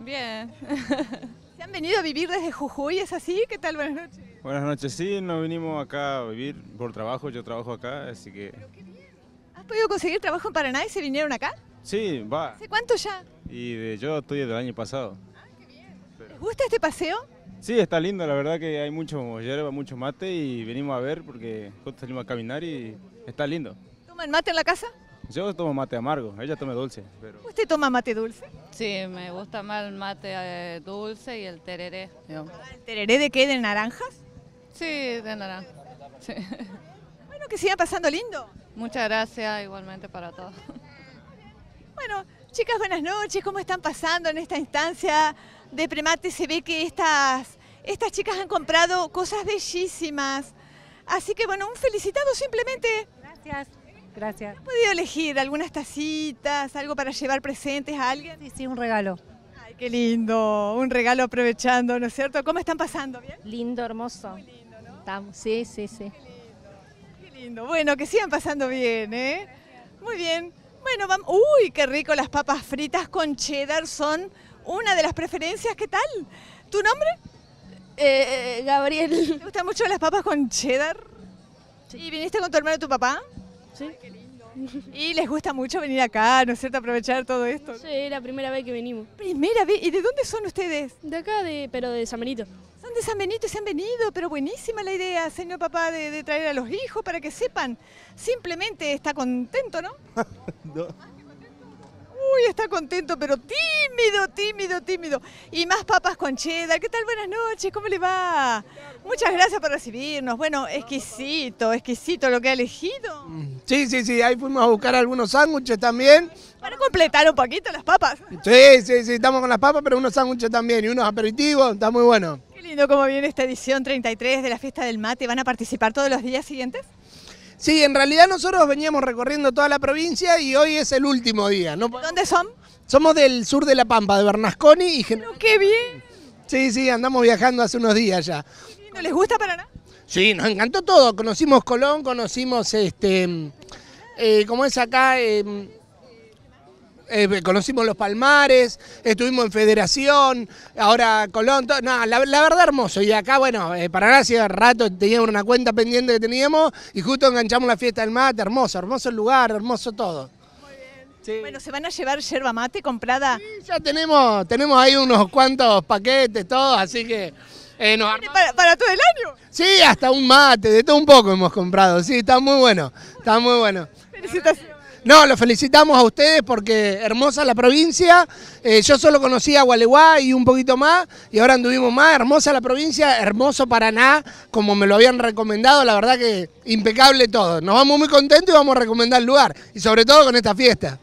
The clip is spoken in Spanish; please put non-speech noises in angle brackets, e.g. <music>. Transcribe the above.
Bien. <laughs> ¿Se han venido a vivir desde Jujuy? ¿Es así? ¿Qué tal? Buenas noches. Buenas noches. Sí, nos vinimos acá a vivir por trabajo. Yo trabajo acá, así que... ¿Has podido conseguir trabajo en Paraná y se vinieron acá? Sí, va. ¿Hace cuánto ya? Y yo estoy desde el año pasado. Ah, gusta este paseo? Sí, está lindo. La verdad que hay mucho hierba, mucho mate y venimos a ver porque justo salimos a caminar y está lindo. ¿Toman mate en la casa? Yo tomo mate amargo, ella toma dulce. ¿Usted toma mate dulce? Sí, me gusta más el mate eh, dulce y el tereré. ¿El tereré de qué? ¿De naranjas? Sí, de naranja. <laughs> Bueno, que siga pasando lindo. Muchas gracias igualmente para todos. Bueno, chicas, buenas noches. ¿Cómo están pasando en esta instancia de premate? Se ve que estas, estas chicas han comprado cosas bellísimas. Así que bueno, un felicitado simplemente. Gracias. Gracias. ¿Has podido elegir algunas tacitas, algo para llevar presentes a alguien? Sí, sí, un regalo. Ay, qué lindo, un regalo aprovechando, ¿no es cierto? ¿Cómo están pasando? ¿Bien? Lindo, hermoso. Muy lindo, ¿no? Estamos, sí, sí, sí. Qué lindo, qué lindo. Bueno, que sigan pasando bien, ¿eh? Muy bien. Bueno, vamos. Uy, qué rico las papas fritas con cheddar son una de las preferencias. ¿Qué tal? ¿Tu nombre? Eh, eh, Gabriel. ¿Te gustan mucho las papas con cheddar? Sí. ¿Y viniste con tu hermano y tu papá? Sí. Y les gusta mucho venir acá, ¿no es cierto? Aprovechar todo esto. sí, es la primera vez que venimos. ¿Primera vez? ¿Y de dónde son ustedes? De acá, de, pero de San Benito. Son de San Benito y se han venido, pero buenísima la idea, señor papá, de, de traer a los hijos para que sepan. Simplemente está contento, ¿no? <laughs> no está contento, pero tímido, tímido, tímido. Y más papas con cheddar, ¿qué tal? Buenas noches, ¿cómo le va? Muchas gracias por recibirnos. Bueno, exquisito, exquisito lo que ha elegido. Sí, sí, sí, ahí fuimos a buscar algunos sándwiches también. Para completar un poquito las papas. Sí, sí, sí, estamos con las papas, pero unos sándwiches también y unos aperitivos, está muy bueno. Qué lindo cómo viene esta edición 33 de la Fiesta del Mate. ¿Van a participar todos los días siguientes? Sí, en realidad nosotros veníamos recorriendo toda la provincia y hoy es el último día. ¿no? ¿Dónde son? Somos del sur de La Pampa, de Bernasconi y ¡Qué bien! Sí, sí, andamos viajando hace unos días ya. ¿No les gusta para nada? Sí, nos encantó todo. Conocimos Colón, conocimos este. Eh, ¿Cómo es acá? Eh, eh, conocimos los palmares, estuvimos en Federación, ahora Colón, la, verdad hermoso. Y acá, bueno, eh, para nada hace rato teníamos una cuenta pendiente que teníamos y justo enganchamos la fiesta del mate, hermoso, hermoso el lugar, hermoso todo. Muy bien. Bueno, ¿se van a llevar yerba mate comprada? Sí, ya tenemos, tenemos ahí unos cuantos paquetes, todo, así que... Eh, para, para, todo el año? Sí, hasta un mate, de todo un poco hemos comprado. Sí, está muy bueno, está muy bueno. Felicitaciones. No, lo felicitamos a ustedes porque hermosa la provincia. Eh, yo solo conocía Gualeguay y un poquito más y ahora anduvimos más. Hermosa la provincia, hermoso Paraná, como me lo habían recomendado. La verdad que impecable todo. Nos vamos muy contentos y vamos a recomendar el lugar y sobre todo con esta fiesta.